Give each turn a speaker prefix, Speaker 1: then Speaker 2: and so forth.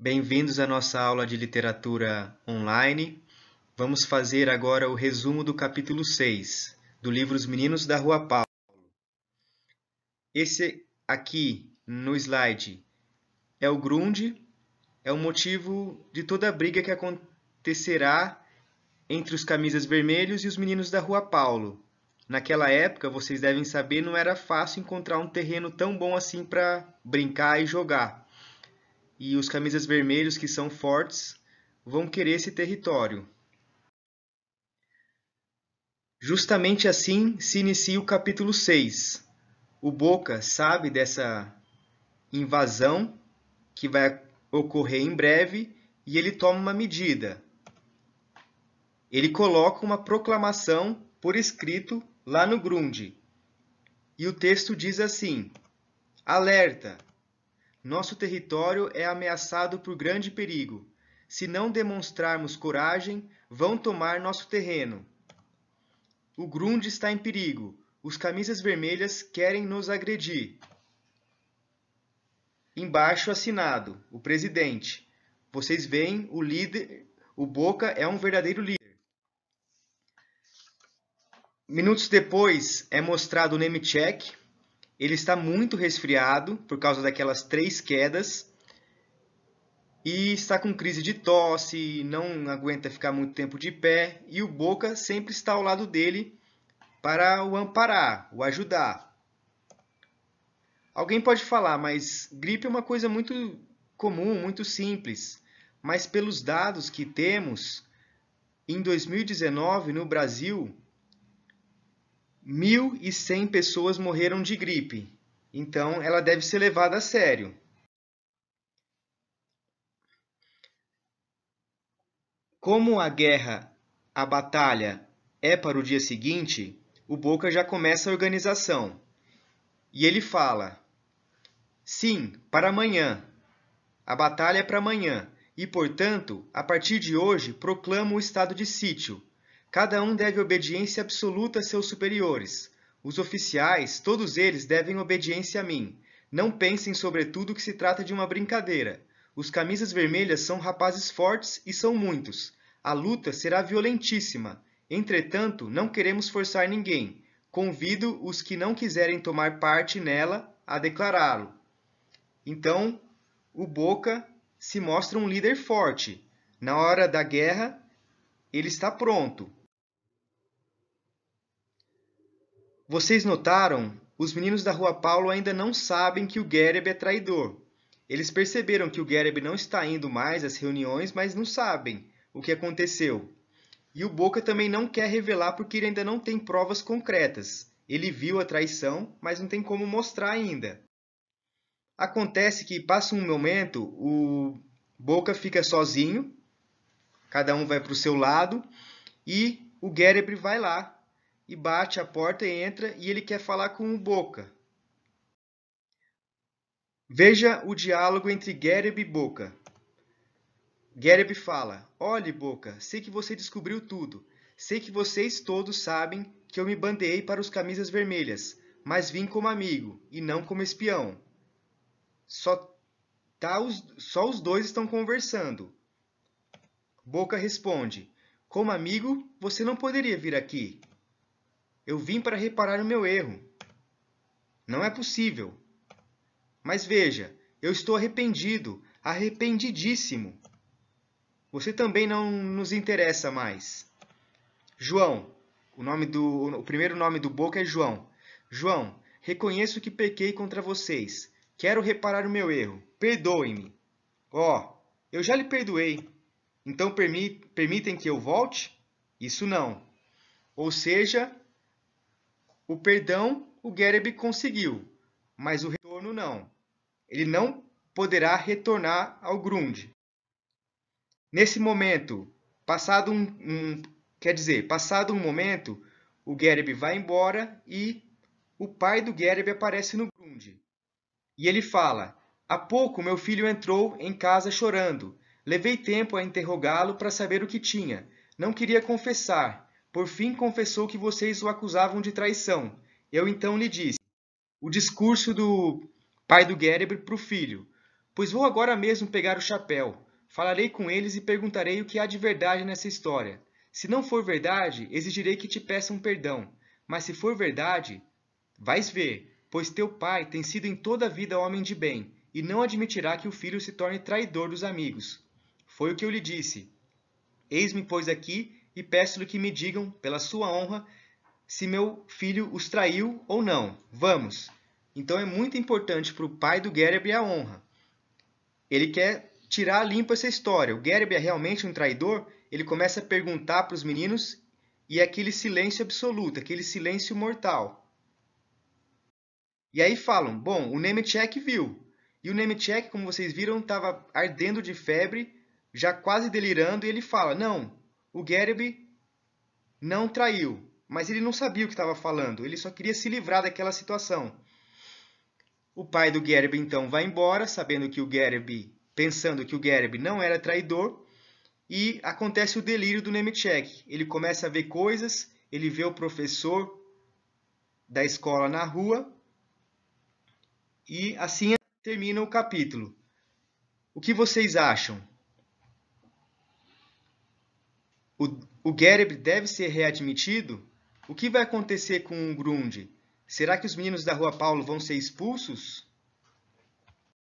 Speaker 1: Bem-vindos à nossa aula de literatura online. Vamos fazer agora o resumo do capítulo 6 do livro Os Meninos da Rua Paulo. Esse aqui no slide é o Grund, é o motivo de toda a briga que acontecerá entre os camisas vermelhos e os meninos da Rua Paulo. Naquela época, vocês devem saber, não era fácil encontrar um terreno tão bom assim para brincar e jogar e os camisas vermelhos, que são fortes, vão querer esse território. Justamente assim se inicia o capítulo 6. O Boca sabe dessa invasão que vai ocorrer em breve e ele toma uma medida. Ele coloca uma proclamação por escrito lá no Grunde. E o texto diz assim: Alerta! Nosso território é ameaçado por grande perigo. Se não demonstrarmos coragem, vão tomar nosso terreno. O Grund está em perigo. Os camisas vermelhas querem nos agredir. Embaixo assinado, o presidente. Vocês veem, o líder, o Boca é um verdadeiro líder. Minutos depois é mostrado o name ele está muito resfriado por causa daquelas três quedas e está com crise de tosse, não aguenta ficar muito tempo de pé e o Boca sempre está ao lado dele para o amparar, o ajudar. Alguém pode falar, mas gripe é uma coisa muito comum, muito simples. Mas pelos dados que temos, em 2019 no Brasil 1.100 pessoas morreram de gripe, então ela deve ser levada a sério. Como a guerra, a batalha, é para o dia seguinte, o Boca já começa a organização. E ele fala: Sim, para amanhã. A batalha é para amanhã, e portanto, a partir de hoje, proclamo o estado de sítio Cada um deve obediência absoluta a seus superiores. Os oficiais, todos eles devem obediência a mim. Não pensem, sobretudo, que se trata de uma brincadeira. Os camisas vermelhas são rapazes fortes e são muitos. A luta será violentíssima. Entretanto, não queremos forçar ninguém. Convido os que não quiserem tomar parte nela a declará-lo. Então, o Boca se mostra um líder forte. Na hora da guerra, ele está pronto. Vocês notaram? Os meninos da Rua Paulo ainda não sabem que o Gereb é traidor. Eles perceberam que o Gereb não está indo mais às reuniões, mas não sabem o que aconteceu. E o Boca também não quer revelar porque ele ainda não tem provas concretas. Ele viu a traição, mas não tem como mostrar ainda. Acontece que passa um momento, o Boca fica sozinho, cada um vai para o seu lado, e o Gereb vai lá e bate a porta e entra e ele quer falar com o Boca. Veja o diálogo entre Gereb e Boca. Gereb fala: Olhe, Boca, sei que você descobriu tudo. Sei que vocês todos sabem que eu me bandeei para os camisas vermelhas, mas vim como amigo e não como espião. Só, tá os, só os dois estão conversando. Boca responde: Como amigo, você não poderia vir aqui. Eu vim para reparar o meu erro. Não é possível. Mas veja, eu estou arrependido, arrependidíssimo. Você também não nos interessa mais. João, o, nome do, o primeiro nome do Boca é João. João, reconheço que pequei contra vocês. Quero reparar o meu erro. perdoe me Ó, oh, eu já lhe perdoei. Então permitem que eu volte? Isso não. Ou seja, o perdão o Gereb conseguiu, mas o retorno não. Ele não poderá retornar ao Grund. Nesse momento, passado um, um quer dizer, passado um momento, o Gereb vai embora e o pai do Gereb aparece no Grund. E ele fala: "Há pouco meu filho entrou em casa chorando. Levei tempo a interrogá-lo para saber o que tinha. Não queria confessar, por fim, confessou que vocês o acusavam de traição. Eu então lhe disse: o discurso do pai do Guerebre para o filho. Pois vou agora mesmo pegar o chapéu. Falarei com eles e perguntarei o que há de verdade nessa história. Se não for verdade, exigirei que te peçam perdão. Mas se for verdade, vais ver, pois teu pai tem sido em toda a vida homem de bem, e não admitirá que o filho se torne traidor dos amigos. Foi o que eu lhe disse. Eis-me, pois, aqui e peço-lhe que me digam, pela sua honra, se meu filho os traiu ou não. Vamos. Então é muito importante para o pai do Gereb a honra. Ele quer tirar limpo essa história. O Gereb é realmente um traidor? Ele começa a perguntar para os meninos e é aquele silêncio absoluto, aquele silêncio mortal. E aí falam, bom, o Nemechek viu. E o Nemechek, como vocês viram, estava ardendo de febre, já quase delirando, e ele fala, não, o Guerrero não traiu, mas ele não sabia o que estava falando, ele só queria se livrar daquela situação. O pai do Guerrero então vai embora, sabendo que o Guerrero, pensando que o Guerrero não era traidor, e acontece o delírio do Nemechek. Ele começa a ver coisas, ele vê o professor da escola na rua, e assim termina o capítulo. O que vocês acham? o, o Gereb deve ser readmitido? O que vai acontecer com o Grund? Será que os meninos da Rua Paulo vão ser expulsos?